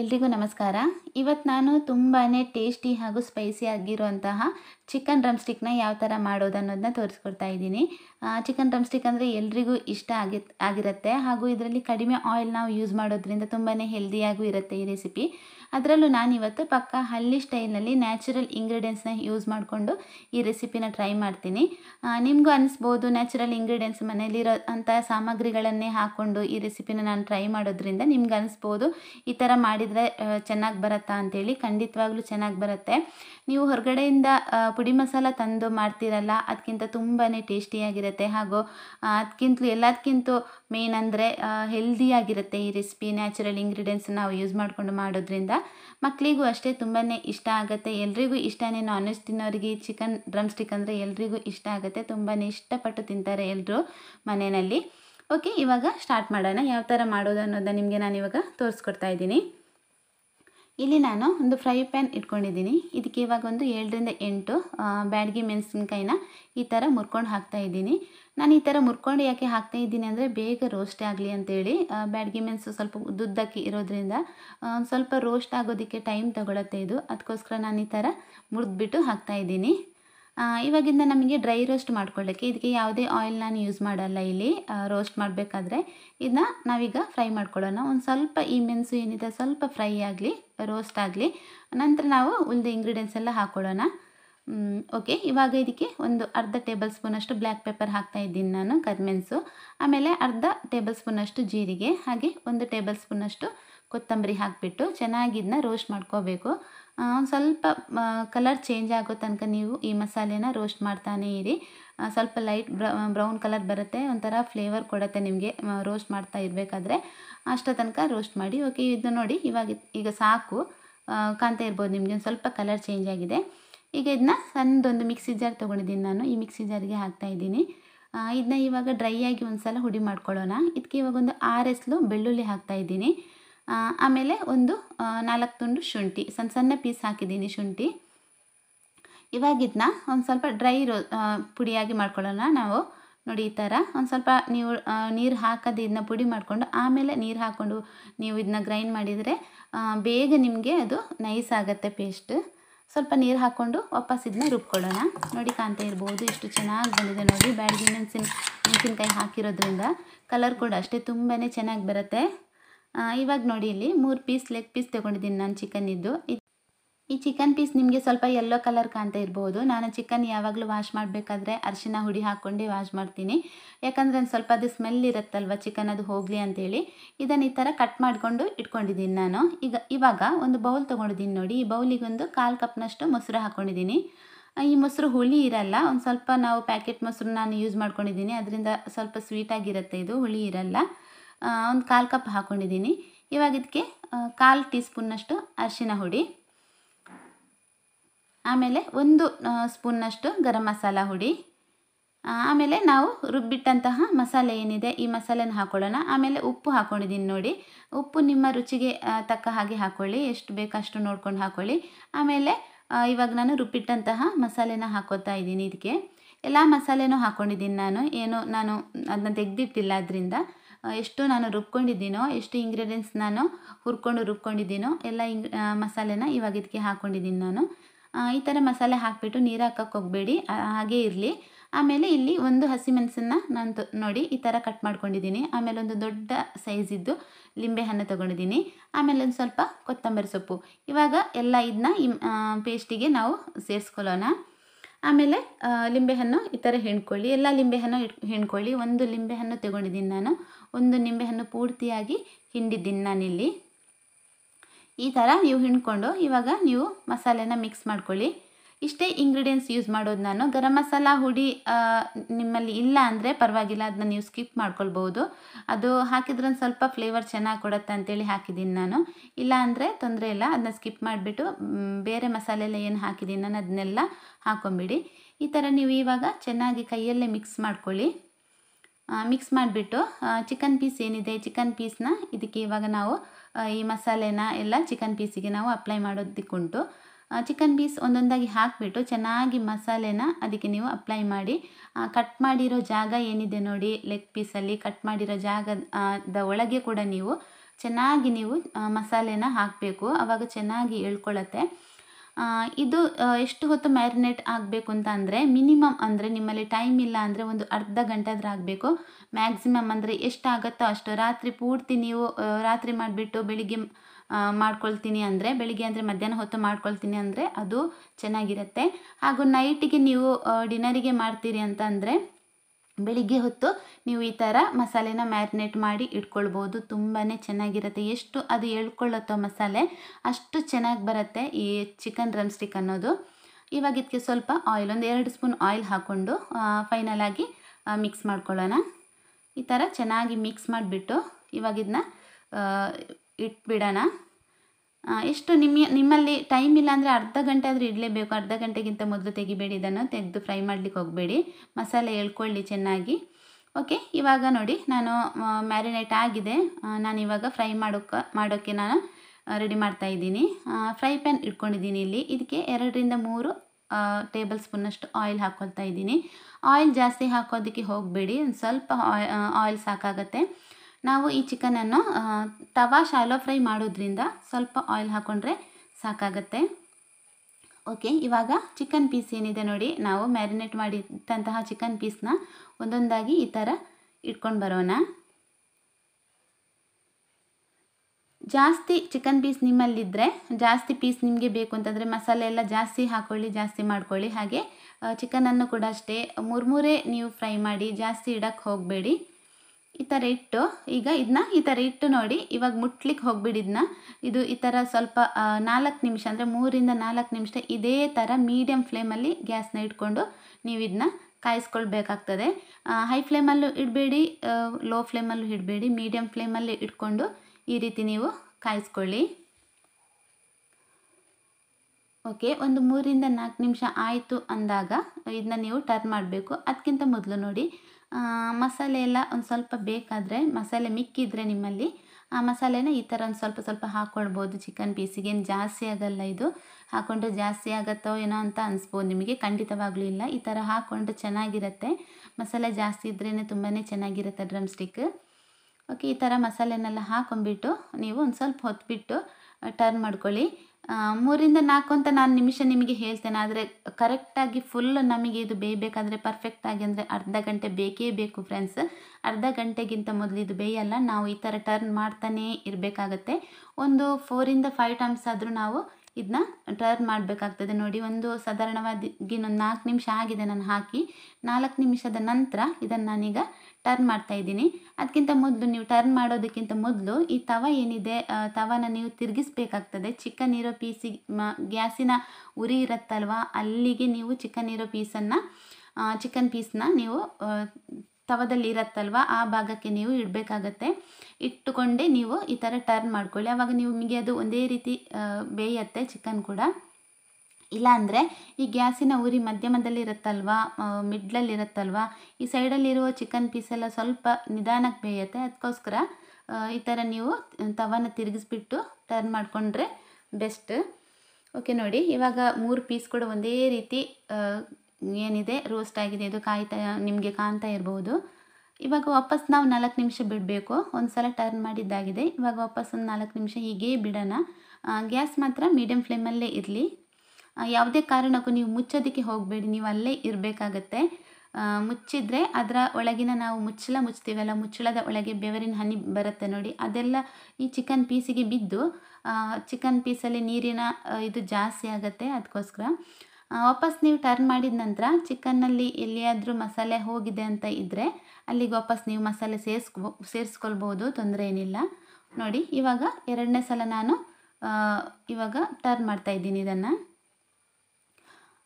ಎಲ್ರಿಗೂ ನಮಸ್ಕಾರ ಇವತ್ತು ನಾನು ತುಂಬಾ ಟೇಸ್ಟಿ ಹಾಗೂ ಸ್ಪೈಸಿ ಆಗಿರುವಂತಹ ಚಿಕನ್ ರಮ್ ಸ್ಟಿಕ್ನ ಯಾವ ಥರ ಮಾಡೋದು ಅನ್ನೋದನ್ನ ತೋರಿಸ್ಕೊಡ್ತಾ ಇದ್ದೀನಿ ಚಿಕನ್ ರಮ್ ಸ್ಟಿಕ್ ಅಂದರೆ ಎಲ್ರಿಗೂ ಇಷ್ಟ ಆಗಿ ಆಗಿರುತ್ತೆ ಹಾಗೂ ಇದರಲ್ಲಿ ಕಡಿಮೆ ಆಯಿಲ್ ನಾವು ಯೂಸ್ ಮಾಡೋದ್ರಿಂದ ತುಂಬಾ ಹೆಲ್ದಿಯಾಗೂ ಇರುತ್ತೆ ಈ ರೆಸಿಪಿ ಅದರಲ್ಲೂ ನಾನಿವತ್ತು ಪಕ್ಕ ಹಳ್ಳಿ ಸ್ಟೈಲ್ನಲ್ಲಿ ನ್ಯಾಚುರಲ್ ಇಂಗ್ರೀಡಿಯೆಂಟ್ಸ್ನ ಯೂಸ್ ಮಾಡಿಕೊಂಡು ಈ ರೆಸಿಪಿನ ಟ್ರೈ ಮಾಡ್ತೀನಿ ನಿಮಗೂ ಅನಿಸ್ಬೋದು ನ್ಯಾಚುರಲ್ ಇಂಗ್ರೀಡಿಯೆಂಟ್ಸ್ ಮನೇಲಿರೋ ಅಂಥ ಸಾಮಗ್ರಿಗಳನ್ನೇ ಹಾಕ್ಕೊಂಡು ಈ ರೆಸಿಪಿನ ನಾನು ಟ್ರೈ ಮಾಡೋದ್ರಿಂದ ನಿಮ್ಗೆ ಅನಿಸ್ಬೋದು ಈ ಥರ ಮಾಡಿದರೆ ಚೆನ್ನಾಗಿ ಬರುತ್ತಾ ಅಂತೇಳಿ ಖಂಡಿತವಾಗ್ಲೂ ಚೆನ್ನಾಗಿ ಬರುತ್ತೆ ನೀವು ಹೊರಗಡೆಯಿಂದ ಪುಡಿ ಮಸಾಲ ತಂದು ಮಾಡ್ತೀರಲ್ಲ ಅದಕ್ಕಿಂತ ತುಂಬಾ ಟೇಸ್ಟಿಯಾಗಿರುತ್ತೆ ಹಾಗೂ ಅದಕ್ಕಿಂತಲೂ ಎಲ್ಲದಕ್ಕಿಂತ ಮೇನ್ ಅಂದರೆ ಹೆಲ್ದಿಯಾಗಿರುತ್ತೆ ಈ ರೆಸಿಪಿ ನ್ಯಾಚುರಲ್ ಇಂಗ್ರೀಡಿಯೆಂಟ್ಸ್ ನಾವು ಯೂಸ್ ಮಾಡಿಕೊಂಡು ಮಾಡೋದ್ರಿಂದ ಮಕ್ಕಳಿಗೂ ಅಷ್ಟೇ ತುಂಬಾ ಇಷ್ಟ ಆಗುತ್ತೆ ಎಲ್ರಿಗೂ ಇಷ್ಟನೇ ನಾನ್ ವೆಜ್ ತಿನ್ನೋರಿಗೆ ಚಿಕನ್ ಡ್ರಮ್ ಸ್ಟಿಕ್ ಅಂದರೆ ಎಲ್ರಿಗೂ ಇಷ್ಟ ಆಗುತ್ತೆ ತುಂಬಾ ಇಷ್ಟಪಟ್ಟು ತಿಂತಾರೆ ಎಲ್ಲರೂ ಮನೆಯಲ್ಲಿ ಓಕೆ ಇವಾಗ ಸ್ಟಾರ್ಟ್ ಮಾಡೋಣ ಯಾವ ಥರ ಮಾಡೋದು ಅನ್ನೋದನ್ನ ನಿಮಗೆ ನಾನು ಇವಾಗ ತೋರಿಸ್ಕೊಡ್ತಾ ಇದ್ದೀನಿ ಇಲ್ಲಿ ನಾನು ಒಂದು ಫ್ರೈ ಪ್ಯಾನ್ ಇಟ್ಕೊಂಡಿದ್ದೀನಿ ಇದಕ್ಕೆ ಇವಾಗ ಒಂದು ಏಳರಿಂದ ಎಂಟು ಬ್ಯಾಡಗಿ ಮೆಣಸಿನ್ಕಾಯಿನ ಈ ಥರ ಮುರ್ಕೊಂಡು ಹಾಕ್ತಾ ಇದ್ದೀನಿ ನಾನು ಈ ಥರ ಮುರ್ಕೊಂಡು ಯಾಕೆ ಹಾಕ್ತಾ ಇದ್ದೀನಿ ಅಂದರೆ ಬೇಗ ರೋಸ್ಟ್ ಆಗಲಿ ಅಂತೇಳಿ ಬ್ಯಾಡಗಿ ಮೆಣಸು ಸ್ವಲ್ಪ ಉದ್ದುದ್ದಕ್ಕೆ ಇರೋದ್ರಿಂದ ಸ್ವಲ್ಪ ರೋಸ್ಟ್ ಆಗೋದಕ್ಕೆ ಟೈಮ್ ತಗೊಳತ್ತೆ ಇದು ಅದಕ್ಕೋಸ್ಕರ ನಾನು ಈ ಥರ ಮುರಿದ್ಬಿಟ್ಟು ಹಾಕ್ತಾಯಿದ್ದೀನಿ ಇವಾಗಿಂದ ನಮಗೆ ಡ್ರೈ ರೋಸ್ಟ್ ಮಾಡ್ಕೊಳ್ಳೋಕ್ಕೆ ಇದಕ್ಕೆ ಯಾವುದೇ ಆಯಿಲ್ ನಾನು ಯೂಸ್ ಮಾಡಲ್ಲ ಇಲ್ಲಿ ರೋಸ್ಟ್ ಮಾಡಬೇಕಾದ್ರೆ ಇದನ್ನ ನಾವೀಗ ಫ್ರೈ ಮಾಡ್ಕೊಳ್ಳೋಣ ಒಂದು ಸ್ವಲ್ಪ ಈ ಮೆಣಸು ಏನಿದೆ ಸ್ವಲ್ಪ ಫ್ರೈ ಆಗಲಿ ರೋಸ್ಟ್ ಆಗಲಿ ನಂತರ ನಾವು ಉಳಿದ ಇಂಗ್ರೀಡಿಯೆಂಟ್ಸ್ ಎಲ್ಲ ಹಾಕ್ಕೊಳ್ಳೋಣ ಓಕೆ ಇವಾಗ ಇದಕ್ಕೆ ಒಂದು ಅರ್ಧ ಟೇಬಲ್ ಸ್ಪೂನಷ್ಟು ಬ್ಲ್ಯಾಕ್ ಪೆಪ್ಪರ್ ಹಾಕ್ತಾ ಇದ್ದೀನಿ ನಾನು ಕರಿಮೆಣಸು ಆಮೇಲೆ ಅರ್ಧ ಟೇಬಲ್ ಸ್ಪೂನಷ್ಟು ಜೀರಿಗೆ ಹಾಗೆ ಒಂದು ಟೇಬಲ್ ಸ್ಪೂನಷ್ಟು ಕೊತ್ತಂಬರಿ ಹಾಕಿಬಿಟ್ಟು ಚೆನ್ನಾಗಿ ಇದನ್ನ ರೋಸ್ಟ್ ಮಾಡ್ಕೋಬೇಕು ಒಂದು ಸ್ವಲ್ಪ ಕಲರ್ ಚೇಂಜ್ ಆಗೋ ತನಕ ನೀವು ಈ ಮಸಾಲೆನ ರೋಸ್ಟ್ ಮಾಡ್ತಾನೇ ಇರಿ ಸ್ವಲ್ಪ ಲೈಟ್ ಬ್ರೌನ್ ಕಲರ್ ಬರುತ್ತೆ ಒಂಥರ ಫ್ಲೇವರ್ ಕೊಡುತ್ತೆ ನಿಮಗೆ ರೋಸ್ಟ್ ಮಾಡ್ತಾ ಇರಬೇಕಾದ್ರೆ ಅಷ್ಟೋ ತನಕ ರೋಸ್ಟ್ ಮಾಡಿ ಓಕೆ ಇದು ನೋಡಿ ಇವಾಗ ಈಗ ಸಾಕು ಕಾಣ್ತಾ ಇರ್ಬೋದು ನಿಮಗೆ ಒಂದು ಸ್ವಲ್ಪ ಕಲರ್ ಚೇಂಜ್ ಆಗಿದೆ ಈಗ ಇದನ್ನ ಸಣ್ಣದೊಂದು ಮಿಕ್ಸಿ ಜಾರ್ ತೊಗೊಂಡಿದ್ದೀನಿ ನಾನು ಈ ಮಿಕ್ಸಿ ಜಾರಿಗೆ ಇದ್ದೀನಿ ಇದನ್ನ ಇವಾಗ ಡ್ರೈ ಆಗಿ ಒಂದು ಸಲ ಹುಡಿ ಮಾಡ್ಕೊಳ್ಳೋಣ ಇದಕ್ಕೆ ಇವಾಗ ಒಂದು ಆರ್ ಎಸ್ಲು ಬೆಳ್ಳುಳ್ಳಿ ಹಾಕ್ತಾಯಿದ್ದೀನಿ ಆಮೇಲೆ ಒಂದು ನಾಲ್ಕು ತುಂಡು ಶುಂಠಿ ಸಣ್ಣ ಸಣ್ಣ ಪೀಸ್ ಹಾಕಿದ್ದೀನಿ ಶುಂಠಿ ಇವಾಗ ಇದನ್ನ ಒಂದು ಸ್ವಲ್ಪ ಡ್ರೈ ರೋ ಪುಡಿಯಾಗಿ ಮಾಡ್ಕೊಳ್ಳೋಣ ನಾವು ನೋಡಿ ಈ ಥರ ಒಂದು ಸ್ವಲ್ಪ ನೀವು ನೀರು ಹಾಕೋದು ಇದನ್ನ ಪುಡಿ ಮಾಡಿಕೊಂಡು ಆಮೇಲೆ ನೀರು ಹಾಕ್ಕೊಂಡು ನೀವು ಇದನ್ನ ಗ್ರೈಂಡ್ ಮಾಡಿದರೆ ಬೇಗ ನಿಮಗೆ ಅದು ನೈಸ್ ಆಗುತ್ತೆ ಪೇಸ್ಟ್ ಸ್ವಲ್ಪ ನೀರು ಹಾಕ್ಕೊಂಡು ವಾಪಸ್ ಇದನ್ನ ರುಬ್ಕೊಳ್ಳೋಣ ನೋಡಿ ಕಾಣ್ತಾ ಇರ್ಬೋದು ಎಷ್ಟು ಚೆನ್ನಾಗಿ ಬಂದಿದೆ ನೋಡಿ ಬ್ಯಾಡಗಿ ಮೆಣಸಿನ ಮೆಣಸಿನ್ಕಾಯಿ ಹಾಕಿರೋದ್ರಿಂದ ಕಲರ್ ಕೂಡ ಅಷ್ಟೇ ತುಂಬಾ ಚೆನ್ನಾಗಿ ಬರುತ್ತೆ ಇವಾಗ ನೋಡಿ ಇಲ್ಲಿ ಮೂರು ಪೀಸ್ ಲೆಗ್ ಪೀಸ್ ತೊಗೊಂಡಿದ್ದೀನಿ ನಾನು ಚಿಕನ್ನಿದ್ದು ಈ ಚಿಕನ್ ಪೀಸ್ ನಿಮಗೆ ಸ್ವಲ್ಪ ಯೆಲ್ಲೋ ಕಲರ್ ಕಾಣ್ತಾ ಇರ್ಬೋದು ನಾನು ಚಿಕನ್ ಯಾವಾಗಲೂ ವಾಶ್ ಮಾಡಬೇಕಾದ್ರೆ ಅರಿಶಿನ ಹುಡಿ ಹಾಕ್ಕೊಂಡು ವಾಶ್ ಮಾಡ್ತೀನಿ ಯಾಕಂದರೆ ಒಂದು ಸ್ವಲ್ಪ ಅದು ಸ್ಮೆಲ್ ಇರುತ್ತಲ್ವ ಚಿಕನ್ ಅದು ಹೋಗಲಿ ಅಂತೇಳಿ ಇದನ್ನು ಈ ಥರ ಕಟ್ ಮಾಡಿಕೊಂಡು ಇಟ್ಕೊಂಡಿದ್ದೀನಿ ನಾನು ಈಗ ಇವಾಗ ಒಂದು ಬೌಲ್ ತೊಗೊಂಡಿದ್ದೀನಿ ನೋಡಿ ಈ ಬೌಲಿಗೊಂದು ಕಾಲು ಕಪ್ನಷ್ಟು ಮೊಸರು ಹಾಕ್ಕೊಂಡಿದ್ದೀನಿ ಈ ಮೊಸರು ಹುಳಿ ಇರಲ್ಲ ಒಂದು ಸ್ವಲ್ಪ ನಾವು ಪ್ಯಾಕೆಟ್ ಮೊಸರು ನಾನು ಯೂಸ್ ಮಾಡ್ಕೊಂಡಿದ್ದೀನಿ ಅದರಿಂದ ಸ್ವಲ್ಪ ಸ್ವೀಟಾಗಿರುತ್ತೆ ಇದು ಹುಳಿ ಇರಲ್ಲ ಒಂದು ಕಾಲು ಕಪ್ ಹಾಕ್ಕೊಂಡಿದ್ದೀನಿ ಇವಾಗ ಇದಕ್ಕೆ ಕಾಲು ಟೀ ಸ್ಪೂನ್ನಷ್ಟು ಅರಿಶಿನ ಹುಡಿ ಆಮೇಲೆ ಒಂದು ಸ್ಪೂನ್ನಷ್ಟು ಗರಂ ಮಸಾಲ ಹುಡಿ ಆಮೇಲೆ ನಾವು ರುಬ್ಬಿಟ್ಟಂತಹ ಮಸಾಲೆ ಏನಿದೆ ಈ ಮಸಾಲೆನ ಹಾಕ್ಕೊಳ್ಳೋಣ ಆಮೇಲೆ ಉಪ್ಪು ಹಾಕ್ಕೊಂಡಿದ್ದೀನಿ ನೋಡಿ ಉಪ್ಪು ನಿಮ್ಮ ರುಚಿಗೆ ತಕ್ಕ ಹಾಗೆ ಹಾಕ್ಕೊಳ್ಳಿ ಎಷ್ಟು ಬೇಕಷ್ಟು ನೋಡ್ಕೊಂಡು ಹಾಕ್ಕೊಳ್ಳಿ ಆಮೇಲೆ ಇವಾಗ ನಾನು ರುಬ್ಬಿಟ್ಟಂತಹ ಮಸಾಲೆನ ಹಾಕೋತಾ ಇದ್ದೀನಿ ಇದಕ್ಕೆ ಎಲ್ಲ ಮಸಾಲೆನೂ ಹಾಕ್ಕೊಂಡಿದ್ದೀನಿ ನಾನು ಏನು ನಾನು ಅದನ್ನ ತೆಗೆದಿಟ್ಟಿಲ್ಲ ಅದರಿಂದ ಎಷ್ಟು ನಾನು ರುಬ್ಕೊಂಡಿದ್ದೀನೋ ಎಷ್ಟು ಇಂಗ್ರೀಡಿಯೆಂಟ್ಸ್ ನಾನು ಹುರ್ಕೊಂಡು ರುಬ್ಕೊಂಡಿದ್ದೀನೋ ಎಲ್ಲ ಇಂಗ್ ಮಸಾಲೆನ ಇವಾಗ ಇದಕ್ಕೆ ಹಾಕ್ಕೊಂಡಿದ್ದೀನಿ ನಾನು ಈ ಥರ ಮಸಾಲೆ ಹಾಕಿಬಿಟ್ಟು ನೀರು ಹಾಕಕ್ಕೆ ಹೋಗಬೇಡಿ ಹಾಗೇ ಇರಲಿ ಆಮೇಲೆ ಇಲ್ಲಿ ಒಂದು ಮೆಣಸನ್ನ ನಾನು ನೋಡಿ ಈ ಥರ ಕಟ್ ಮಾಡ್ಕೊಂಡಿದ್ದೀನಿ ಆಮೇಲೆ ಒಂದು ದೊಡ್ಡ ಸೈಜಿದ್ದು ಹಣ್ಣು ತೊಗೊಂಡಿದ್ದೀನಿ ಆಮೇಲೆ ಒಂದು ಸ್ವಲ್ಪ ಕೊತ್ತಂಬರಿ ಸೊಪ್ಪು ಇವಾಗ ಎಲ್ಲ ಇದನ್ನ ಈ ಪೇಸ್ಟಿಗೆ ನಾವು ಸೇರಿಸ್ಕೊಳ್ಳೋಣ ಆಮೇಲೆ ಲಿಂಬೆಹಣ್ಣು ಈ ಥರ ಹಿಂಡ್ಕೊಳ್ಳಿ ಎಲ್ಲ ಲಿಂಬೆಹಣ್ಣು ಹಿಂಡ್ಕೊಳ್ಳಿ ಒಂದು ಲಿಂಬೆಹಣ್ಣು ತಗೊಂಡಿದ್ದೀನಿ ನಾನು ಒಂದು ನಿಂಬೆಹಣ್ಣು ಪೂರ್ತಿಯಾಗಿ ಹಿಂಡಿದ್ದೀನಿ ನಾನಿಲ್ಲಿ ಈ ಥರ ನೀವು ಹಿಂಡ್ಕೊಂಡು ಇವಾಗ ನೀವು ಮಸಾಲೆನ ಮಿಕ್ಸ್ ಮಾಡ್ಕೊಳ್ಳಿ ಇಷ್ಟೇ ಇಂಗ್ರೀಡಿಯೆಂಟ್ಸ್ ಯೂಸ್ ಮಾಡೋದು ನಾನು ಗರಂ ಮಸಾಲ ಹುಡಿ ನಿಮ್ಮಲ್ಲಿ ಇಲ್ಲ ಅಂದರೆ ಪರವಾಗಿಲ್ಲ ಅದನ್ನ ನೀವು ಸ್ಕಿಪ್ ಮಾಡ್ಕೊಳ್ಬೋದು ಅದು ಹಾಕಿದ್ರೆ ಒಂದು ಸ್ವಲ್ಪ ಫ್ಲೇವರ್ ಚೆನ್ನಾಗಿ ಕೊಡುತ್ತೆ ಅಂತೇಳಿ ಹಾಕಿದ್ದೀನಿ ನಾನು ಇಲ್ಲ ಅಂದರೆ ತೊಂದರೆ ಇಲ್ಲ ಅದನ್ನ ಸ್ಕಿಪ್ ಮಾಡಿಬಿಟ್ಟು ಬೇರೆ ಮಸಾಲೆ ಎಲ್ಲ ಏನು ಹಾಕಿದ್ದೀನಿ ನಾನು ಅದನ್ನೆಲ್ಲ ಹಾಕೊಂಬಿಡಿ ಈ ಥರ ನೀವು ಇವಾಗ ಚೆನ್ನಾಗಿ ಕೈಯಲ್ಲೇ ಮಿಕ್ಸ್ ಮಾಡ್ಕೊಳ್ಳಿ ಮಿಕ್ಸ್ ಮಾಡಿಬಿಟ್ಟು ಚಿಕನ್ ಪೀಸ್ ಏನಿದೆ ಚಿಕನ್ ಪೀಸ್ನ ಇದಕ್ಕೆ ಇವಾಗ ನಾವು ಈ ಮಸಾಲೆನ ಎಲ್ಲ ಚಿಕನ್ ಪೀಸಿಗೆ ನಾವು ಅಪ್ಲೈ ಮಾಡೋದಕ್ಕುಂಟು ಚಿಕನ್ ಪೀಸ್ ಒಂದೊಂದಾಗಿ ಹಾಕಿಬಿಟ್ಟು ಚೆನ್ನಾಗಿ ಮಸಾಲೆನ ಅದಕ್ಕೆ ನೀವು ಅಪ್ಲೈ ಮಾಡಿ ಕಟ್ ಮಾಡಿರೋ ಜಾಗ ಏನಿದೆ ನೋಡಿ ಲೆಗ್ ಪೀಸಲ್ಲಿ ಕಟ್ ಮಾಡಿರೋ ಜಾಗದ ಒಳಗೆ ಕೂಡ ನೀವು ಚೆನ್ನಾಗಿ ನೀವು ಮಸಾಲೆನ ಹಾಕಬೇಕು ಆವಾಗ ಚೆನ್ನಾಗಿ ಎಳ್ಕೊಳ್ಳುತ್ತೆ ಇದು ಎಷ್ಟು ಹೊತ್ತು ಮ್ಯಾರಿನೇಟ್ ಆಗಬೇಕು ಅಂತ ಅಂದರೆ ಮಿನಿಮಮ್ ಅಂದರೆ ನಿಮ್ಮಲ್ಲಿ ಟೈಮ್ ಇಲ್ಲ ಅಂದರೆ ಒಂದು ಅರ್ಧ ಗಂಟೆ ಆಗಬೇಕು ಮ್ಯಾಕ್ಸಿಮಮ್ ಅಂದರೆ ಎಷ್ಟಾಗತ್ತೋ ಅಷ್ಟು ರಾತ್ರಿ ಪೂರ್ತಿ ನೀವು ರಾತ್ರಿ ಮಾಡಿಬಿಟ್ಟು ಬೆಳಿಗ್ಗೆ ಮಾಡ್ಕೊಳ್ತೀನಿ ಅಂದರೆ ಬೆಳಿಗ್ಗೆ ಅಂದರೆ ಮಧ್ಯಾಹ್ನ ಹೊತ್ತು ಮಾಡ್ಕೊಳ್ತೀನಿ ಅಂದರೆ ಅದು ಚೆನ್ನಾಗಿರುತ್ತೆ ಹಾಗೂ ನೈಟಿಗೆ ನೀವು ಡಿನ್ನರಿಗೆ ಮಾಡ್ತೀರಿ ಅಂತ ಅಂದರೆ ಬೆಳಿಗ್ಗೆ ಹೊತ್ತು ನೀವು ಈ ಥರ ಮಸಾಲೆನ ಮ್ಯಾರಿನೇಟ್ ಮಾಡಿ ಇಟ್ಕೊಳ್ಬೋದು ತುಂಬಾ ಚೆನ್ನಾಗಿರುತ್ತೆ ಎಷ್ಟು ಅದು ಹೇಳ್ಕೊಳ್ಳುತ್ತೋ ಮಸಾಲೆ ಅಷ್ಟು ಚೆನ್ನಾಗಿ ಬರುತ್ತೆ ಈ ಚಿಕನ್ ರಮ್ ಸ್ಟಿಕ್ ಅನ್ನೋದು ಇವಾಗ ಇದಕ್ಕೆ ಸ್ವಲ್ಪ ಆಯಿಲ್ ಒಂದು ಎರಡು ಸ್ಪೂನ್ ಆಯಿಲ್ ಹಾಕ್ಕೊಂಡು ಫೈನಲ್ ಆಗಿ ಮಿಕ್ಸ್ ಮಾಡ್ಕೊಳ್ಳೋಣ ಈ ಥರ ಚೆನ್ನಾಗಿ ಮಿಕ್ಸ್ ಮಾಡಿಬಿಟ್ಟು ಇವಾಗಿದನ್ನ ಇಟ್ಬಿಡೋಣ ಎಷ್ಟು ನಿಮ್ಮ ನಿಮ್ಮಲ್ಲಿ ಟೈಮ್ ಅಂದರೆ ಅರ್ಧ ಗಂಟೆ ಆದರೂ ಇಡಲೇಬೇಕು ಅರ್ಧ ಗಂಟೆಗಿಂತ ಮೊದಲು ತೆಗಿಬೇಡಿ ಇದನ್ನು ತೆಗೆದು ಫ್ರೈ ಮಾಡಲಿಕ್ಕೆ ಹೋಗಬೇಡಿ ಮಸಾಲೆ ಎಳ್ಕೊಳ್ಳಿ ಚೆನ್ನಾಗಿ ಓಕೆ ಇವಾಗ ನೋಡಿ ನಾನು ಮ್ಯಾರಿನೇಟ್ ಆಗಿದೆ ನಾನು ಇವಾಗ ಫ್ರೈ ಮಾಡೋಕ್ಕೆ ಮಾಡೋಕ್ಕೆ ನಾನು ರೆಡಿ ಮಾಡ್ತಾ ಫ್ರೈ ಪ್ಯಾನ್ ಇಟ್ಕೊಂಡಿದ್ದೀನಿ ಇಲ್ಲಿ ಇದಕ್ಕೆ ಎರಡರಿಂದ ಮೂರು ಟೇಬಲ್ ಸ್ಪೂನಷ್ಟು ಆಯಿಲ್ ಹಾಕ್ಕೊಳ್ತಾ ಇದ್ದೀನಿ ಆಯಿಲ್ ಜಾಸ್ತಿ ಹಾಕೋದಕ್ಕೆ ಹೋಗಬೇಡಿ ಒಂದು ಸ್ವಲ್ಪ ಆಯಿಲ್ ಸಾಕಾಗತ್ತೆ ನಾವು ಈ ಚಿಕನನ್ನು ತವಾ ಶಾಲೋ ಫ್ರೈ ಮಾಡೋದ್ರಿಂದ ಸ್ವಲ್ಪ ಆಯಿಲ್ ಹಾಕ್ಕೊಂಡ್ರೆ ಸಾಕಾಗತ್ತೆ ಓಕೆ ಇವಾಗ ಚಿಕನ್ ಪೀಸ್ ಏನಿದೆ ನೋಡಿ ನಾವು ಮ್ಯಾರಿನೇಟ್ ಮಾಡಿದಂತಹ ಚಿಕನ್ ಪೀಸ್ನ ಒಂದೊಂದಾಗಿ ಈ ಥರ ಇಟ್ಕೊಂಡು ಬರೋಣ ಜಾಸ್ತಿ ಚಿಕನ್ ಪೀಸ್ ನಿಮ್ಮಲ್ಲಿದ್ದರೆ ಜಾಸ್ತಿ ಪೀಸ್ ನಿಮಗೆ ಬೇಕು ಅಂತಂದರೆ ಮಸಾಲೆ ಎಲ್ಲ ಜಾಸ್ತಿ ಹಾಕೊಳ್ಳಿ ಜಾಸ್ತಿ ಮಾಡ್ಕೊಳ್ಳಿ ಹಾಗೆ ಚಿಕನನ್ನು ಕೂಡ ಅಷ್ಟೇ ಮೂರು ನೀವು ಫ್ರೈ ಮಾಡಿ ಜಾಸ್ತಿ ಇಡಕ್ಕೆ ಹೋಗಬೇಡಿ ಈ ಥರ ಇಟ್ಟು ಈಗ ಇದನ್ನ ಈ ಥರ ಇಟ್ಟು ನೋಡಿ ಇವಾಗ ಮುಟ್ಲಿಕ್ಕೆ ಹೋಗ್ಬಿಡಿದ್ನ ಇದು ಈ ಥರ ಸ್ವಲ್ಪ ನಾಲ್ಕು ನಿಮಿಷ ಅಂದರೆ ಮೂರಿಂದ ನಾಲ್ಕು ನಿಮಿಷ ಇದೇ ಥರ ಮೀಡಿಯಂ ಫ್ಲೇಮಲ್ಲಿ ಗ್ಯಾಸ್ನ ಇಟ್ಕೊಂಡು ನೀವು ಇದನ್ನ ಕಾಯಿಸ್ಕೊಳ್ಬೇಕಾಗ್ತದೆ ಹೈ ಫ್ಲೇಮಲ್ಲೂ ಇಡಬೇಡಿ ಲೋ ಫ್ಲೇಮಲ್ಲೂ ಇಡಬೇಡಿ ಮೀಡಿಯಂ ಫ್ಲೇಮಲ್ಲಿ ಇಟ್ಕೊಂಡು ಈ ರೀತಿ ನೀವು ಕಾಯಿಸ್ಕೊಳ್ಳಿ ಓಕೆ ಒಂದು ಮೂರಿಂದ ನಾಲ್ಕು ನಿಮಿಷ ಆಯಿತು ಅಂದಾಗ ಇದನ್ನ ನೀವು ಟರ್ನ್ ಮಾಡಬೇಕು ಅದಕ್ಕಿಂತ ಮೊದಲು ನೋಡಿ ಮಸಾಲೆ ಎಲ್ಲ ಒಂದು ಸ್ವಲ್ಪ ಬೇಕಾದರೆ ಮಸಾಲೆ ಮಿಕ್ಕಿದ್ರೆ ನಿಮ್ಮಲ್ಲಿ ಆ ಮಸಾಲೆನ ಈ ಥರ ಒಂದು ಸ್ವಲ್ಪ ಸ್ವಲ್ಪ ಹಾಕ್ಕೊಳ್ಬೋದು ಚಿಕನ್ ಪೀಸಿಗೆ ಏನು ಜಾಸ್ತಿ ಆಗಲ್ಲ ಇದು ಹಾಕ್ಕೊಂಡ್ರೆ ಜಾಸ್ತಿ ಆಗತ್ತೋ ಏನೋ ಅಂತ ಅನಿಸ್ಬೋದು ನಿಮಗೆ ಖಂಡಿತವಾಗ್ಲೂ ಇಲ್ಲ ಈ ಥರ ಹಾಕ್ಕೊಂಡು ಚೆನ್ನಾಗಿರುತ್ತೆ ಮಸಾಲೆ ಜಾಸ್ತಿ ಇದ್ರೇ ತುಂಬಾ ಚೆನ್ನಾಗಿರುತ್ತೆ ಡ್ರಮ್ ಸ್ಟಿಕ್ ಓಕೆ ಈ ಥರ ಮಸಾಲೆನೆಲ್ಲ ಹಾಕೊಂಡ್ಬಿಟ್ಟು ನೀವು ಒಂದು ಸ್ವಲ್ಪ ಹೊತ್ತು ಬಿಟ್ಟು ಟರ್ನ್ ಮಾಡ್ಕೊಳ್ಳಿ ಮೂರಿಂದ ನಾಲ್ಕು ಅಂತ ನಾನು ನಿಮಿಷ ನಿಮಗೆ ಹೇಳ್ತೇನೆ ಆದರೆ ಕರೆಕ್ಟಾಗಿ ಫುಲ್ ನಮಗೆ ಇದು ಬೇಯಬೇಕಾದ್ರೆ ಪರ್ಫೆಕ್ಟಾಗಿ ಅಂದರೆ ಅರ್ಧ ಗಂಟೆ ಬೇಕೇ ಬೇಕು ಫ್ರೆಂಡ್ಸ್ ಅರ್ಧ ಗಂಟೆಗಿಂತ ಮೊದಲು ಇದು ಬೇಯಲ್ಲ ನಾವು ಈ ಥರ ಟರ್ನ್ ಮಾಡ್ತಾನೇ ಇರಬೇಕಾಗತ್ತೆ ಒಂದು ಫೋರಿಂದ ಫೈವ್ ಟೈಮ್ಸ್ ಆದರೂ ನಾವು ಇದನ್ನ ಟರ್ನ್ ಮಾಡಬೇಕಾಗ್ತದೆ ನೋಡಿ ಒಂದು ಸಾಧಾರಣವಾಗಿ ಒಂದು ನಾಲ್ಕು ನಿಮಿಷ ಆಗಿದೆ ನಾನು ಹಾಕಿ ನಾಲ್ಕು ನಿಮಿಷದ ನಂತರ ಇದನ್ನು ನಾನೀಗ ಟರ್ನ್ ಮಾಡ್ತಾ ಇದ್ದೀನಿ ಅದಕ್ಕಿಂತ ಮೊದಲು ನೀವು ಟರ್ನ್ ಮಾಡೋದಕ್ಕಿಂತ ಮೊದಲು ಈ ತವ ಏನಿದೆ ತವನ ನೀವು ತಿರುಗಿಸ್ಬೇಕಾಗ್ತದೆ ಪೀಸಿಗೆ ಮ ಗ್ಯಾಸಿನ ಉರಿ ಇರುತ್ತಲ್ವ ಅಲ್ಲಿಗೆ ನೀವು ಚಿಕನ್ ಇರೋ ಪೀಸನ್ನು ಚಿಕನ್ ಪೀಸನ್ನ ನೀವು ತವದಲ್ಲಿ ಇರತ್ತಲ್ವ ಆ ಭಾಗಕ್ಕೆ ನೀವು ಇಡಬೇಕಾಗತ್ತೆ ಇಟ್ಟುಕೊಂಡೇ ನೀವು ಈ ಥರ ಟರ್ನ್ ಮಾಡ್ಕೊಳ್ಳಿ ಆವಾಗ ನೀವು ನಿಮಗೆ ಅದು ಒಂದೇ ರೀತಿ ಬೇಯತ್ತೆ ಚಿಕನ್ ಕೂಡ ಅಂದರೆ ಈ ಗ್ಯಾಸಿನ ಉರಿ ಮಿಡ್ಲಲ್ಲಿ ಮಿಡ್ಲಲ್ಲಿರುತ್ತಲ್ವ ಈ ಸೈಡಲ್ಲಿರುವ ಚಿಕನ್ ಪೀಸೆಲ್ಲ ಸ್ವಲ್ಪ ನಿಧಾನಕ್ಕೆ ಬೇಯತ್ತೆ ಅದಕ್ಕೋಸ್ಕರ ಈ ಥರ ನೀವು ತವನ ತಿರುಗಿಸ್ಬಿಟ್ಟು ಟರ್ನ್ ಮಾಡಿಕೊಂಡ್ರೆ ಬೆಸ್ಟ್ ಓಕೆ ನೋಡಿ ಇವಾಗ ಮೂರು ಪೀಸ್ ಕೂಡ ಒಂದೇ ರೀತಿ ಏನಿದೆ ರೋಸ್ಟ್ ಆಗಿದೆ ಇದು ಕಾಯ್ತಾ ನಿಮಗೆ ಕಾಣ್ತಾ ಇರ್ಬೋದು ಇವಾಗ ವಾಪಸ್ ನಾವು ನಾಲ್ಕು ನಿಮಿಷ ಬಿಡಬೇಕು ಒಂದು ಸಲ ಟರ್ನ್ ಮಾಡಿದ್ದಾಗಿದೆ ಇವಾಗ ವಾಪಸ್ ಒಂದು ನಾಲ್ಕು ನಿಮಿಷ ಹೀಗೇ ಬಿಡೋಣ ಗ್ಯಾಸ್ ಮಾತ್ರ ಮೀಡಿಯಂ ಫ್ಲೇಮಲ್ಲೇ ಇರಲಿ ಯಾವುದೇ ಕಾರಣಕ್ಕೂ ನೀವು ಮುಚ್ಚೋದಕ್ಕೆ ಹೋಗಬೇಡಿ ನೀವು ಅಲ್ಲೇ ಇರಬೇಕಾಗತ್ತೆ ಮುಚ್ಚಿದರೆ ಅದರ ಒಳಗಿನ ನಾವು ಮುಚ್ಚಳ ಮುಚ್ತೀವಲ್ಲ ಮುಚ್ಚಳದ ಒಳಗೆ ಬೆವರಿನ ಹನಿ ಬರುತ್ತೆ ನೋಡಿ ಅದೆಲ್ಲ ಈ ಚಿಕನ್ ಪೀಸಿಗೆ ಬಿದ್ದು ಚಿಕನ್ ಪೀಸಲ್ಲಿ ನೀರಿನ ಇದು ಜಾಸ್ತಿ ಆಗುತ್ತೆ ಅದಕ್ಕೋಸ್ಕರ ವಾಪಸ್ ನೀವು ಟರ್ನ್ ಮಾಡಿದ ನಂತರ ಚಿಕನ್ನಲ್ಲಿ ಎಲ್ಲಿಯಾದರೂ ಮಸಾಲೆ ಹೋಗಿದೆ ಅಂತ ಇದ್ದರೆ ಅಲ್ಲಿಗೆ ವಾಪಸ್ ನೀವು ಮಸಾಲೆ ಸೇರಿಸ್ಕೊ ಸೇರಿಸ್ಕೊಳ್ಬೋದು ತೊಂದರೆ ಏನಿಲ್ಲ ನೋಡಿ ಇವಾಗ ಎರಡನೇ ಸಲ ನಾನು ಇವಾಗ ಟರ್ನ್ ಮಾಡ್ತಾ ಇದ್ದೀನಿ ಇದನ್ನು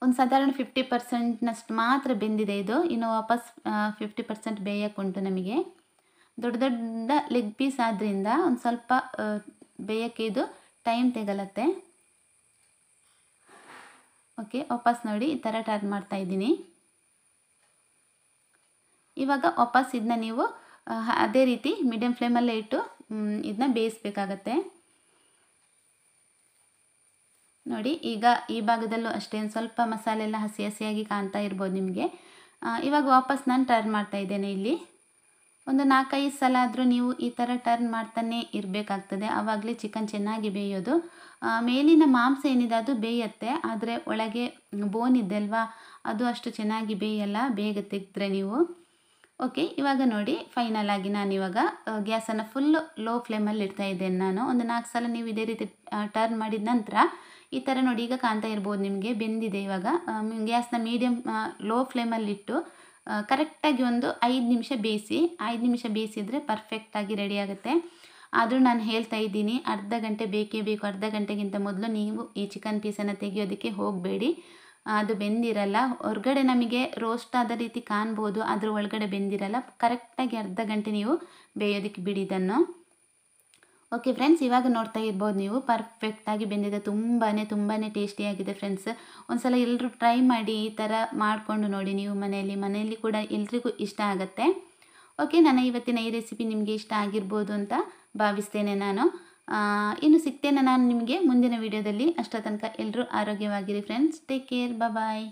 ಒಂದು ಸಾಧಾರಣ ಫಿಫ್ಟಿ ಪರ್ಸೆಂಟ್ನಷ್ಟು ಮಾತ್ರ ಬೆಂದಿದೆ ಇದು ಇನ್ನು ವಾಪಸ್ ಫಿಫ್ಟಿ ಪರ್ಸೆಂಟ್ ಉಂಟು ನಮಗೆ ದೊಡ್ಡ ದೊಡ್ಡ ಲೆಗ್ ಪೀಸ್ ಆದ್ದರಿಂದ ಒಂದು ಸ್ವಲ್ಪ ಬೇಯಕ್ಕೆ ಇದು ಟೈಮ್ ತೆಗಲತ್ತೆ ಓಕೆ ವಾಪಸ್ ನೋಡಿ ಈ ಥರ ಟರ್ನ್ ಮಾಡ್ತಾ ಇದ್ದೀನಿ ಇವಾಗ ವಾಪಸ್ ಇದನ್ನ ನೀವು ಅದೇ ರೀತಿ ಮೀಡಿಯಂ ಫ್ಲೇಮಲ್ಲೇ ಇಟ್ಟು ಇದನ್ನ ಬೇಯಿಸ್ಬೇಕಾಗತ್ತೆ ನೋಡಿ ಈಗ ಈ ಭಾಗದಲ್ಲೂ ಅಷ್ಟೇ ಸ್ವಲ್ಪ ಮಸಾಲೆ ಎಲ್ಲ ಹಸಿ ಹಸಿಯಾಗಿ ಕಾಣ್ತಾ ಇರ್ಬೋದು ನಿಮಗೆ ಇವಾಗ ವಾಪಸ್ ನಾನು ಟರ್ನ್ ಮಾಡ್ತಾ ಇದ್ದೇನೆ ಇಲ್ಲಿ ಒಂದು ನಾಲ್ಕೈದು ಸಲ ಆದರೂ ನೀವು ಈ ಥರ ಟರ್ನ್ ಮಾಡ್ತಾನೆ ಇರಬೇಕಾಗ್ತದೆ ಆವಾಗಲೇ ಚಿಕನ್ ಚೆನ್ನಾಗಿ ಬೇಯೋದು ಮೇಲಿನ ಮಾಂಸ ಏನಿದೆ ಅದು ಬೇಯತ್ತೆ ಆದರೆ ಒಳಗೆ ಬೋನ್ ಇದೆ ಅಲ್ವಾ ಅದು ಅಷ್ಟು ಚೆನ್ನಾಗಿ ಬೇಯಲ್ಲ ಬೇಗ ತೆಗೆದ್ರೆ ನೀವು ಓಕೆ ಇವಾಗ ನೋಡಿ ಫೈನಲ್ ಆಗಿ ನಾನು ಇವಾಗ ಗ್ಯಾಸನ್ನು ಫುಲ್ಲು ಲೋ ಫ್ಲೇಮಲ್ಲಿ ಇಡ್ತಾ ಇದ್ದೇನೆ ನಾನು ಒಂದು ನಾಲ್ಕು ಸಲ ನೀವು ಇದೇ ರೀತಿ ಟರ್ನ್ ಮಾಡಿದ ನಂತರ ಈ ಥರ ನೋಡಿ ಈಗ ಕಾಣ್ತಾ ಇರ್ಬೋದು ನಿಮಗೆ ಬೆಂದಿದೆ ಇವಾಗ ಗ್ಯಾಸ್ನ ಮೀಡಿಯಮ್ ಲೋ ಫ್ಲೇಮಲ್ಲಿಟ್ಟು ಕರೆಕ್ಟಾಗಿ ಒಂದು ಐದು ನಿಮಿಷ ಬೇಯಿಸಿ ಐದು ನಿಮಿಷ ಬೇಯಿಸಿದರೆ ಪರ್ಫೆಕ್ಟಾಗಿ ರೆಡಿ ಆಗುತ್ತೆ ಆದರೂ ನಾನು ಹೇಳ್ತಾ ಇದ್ದೀನಿ ಅರ್ಧ ಗಂಟೆ ಬೇಕೇ ಬೇಕು ಅರ್ಧ ಗಂಟೆಗಿಂತ ಮೊದಲು ನೀವು ಈ ಚಿಕನ್ ಪೀಸನ್ನು ತೆಗೆಯೋದಕ್ಕೆ ಹೋಗಬೇಡಿ ಅದು ಬೆಂದಿರಲ್ಲ ಹೊರಗಡೆ ನಮಗೆ ರೋಸ್ಟ್ ಆದ ರೀತಿ ಕಾಣ್ಬೋದು ಅದರ ಒಳಗಡೆ ಬೆಂದಿರಲ್ಲ ಕರೆಕ್ಟಾಗಿ ಅರ್ಧ ಗಂಟೆ ನೀವು ಬೇಯೋದಕ್ಕೆ ಬಿಡಿ ಇದನ್ನು ಓಕೆ ಫ್ರೆಂಡ್ಸ್ ಇವಾಗ ನೋಡ್ತಾ ಇರ್ಬೋದು ನೀವು ಪರ್ಫೆಕ್ಟಾಗಿ ಬೆಂದಿದೆ ತುಂಬಾ ತುಂಬಾ ಟೇಸ್ಟಿಯಾಗಿದೆ ಫ್ರೆಂಡ್ಸ್ ಸಲ ಎಲ್ಲರೂ ಟ್ರೈ ಮಾಡಿ ಈ ಥರ ಮಾಡಿಕೊಂಡು ನೋಡಿ ನೀವು ಮನೆಯಲ್ಲಿ ಮನೆಯಲ್ಲಿ ಕೂಡ ಎಲ್ರಿಗೂ ಇಷ್ಟ ಆಗುತ್ತೆ ಓಕೆ ನಾನು ಇವತ್ತಿನ ಈ ರೆಸಿಪಿ ನಿಮಗೆ ಇಷ್ಟ ಆಗಿರ್ಬೋದು ಅಂತ ಭಾವಿಸ್ತೇನೆ ನಾನು ಇನ್ನು ಸಿಗ್ತೇನೆ ನಾನು ನಿಮಗೆ ಮುಂದಿನ ವಿಡಿಯೋದಲ್ಲಿ ಅಷ್ಟರ ತನಕ ಎಲ್ಲರೂ ಆರೋಗ್ಯವಾಗಿರಿ ಫ್ರೆಂಡ್ಸ್ ಟೇಕ್ ಕೇರ್ ಬಾಯ್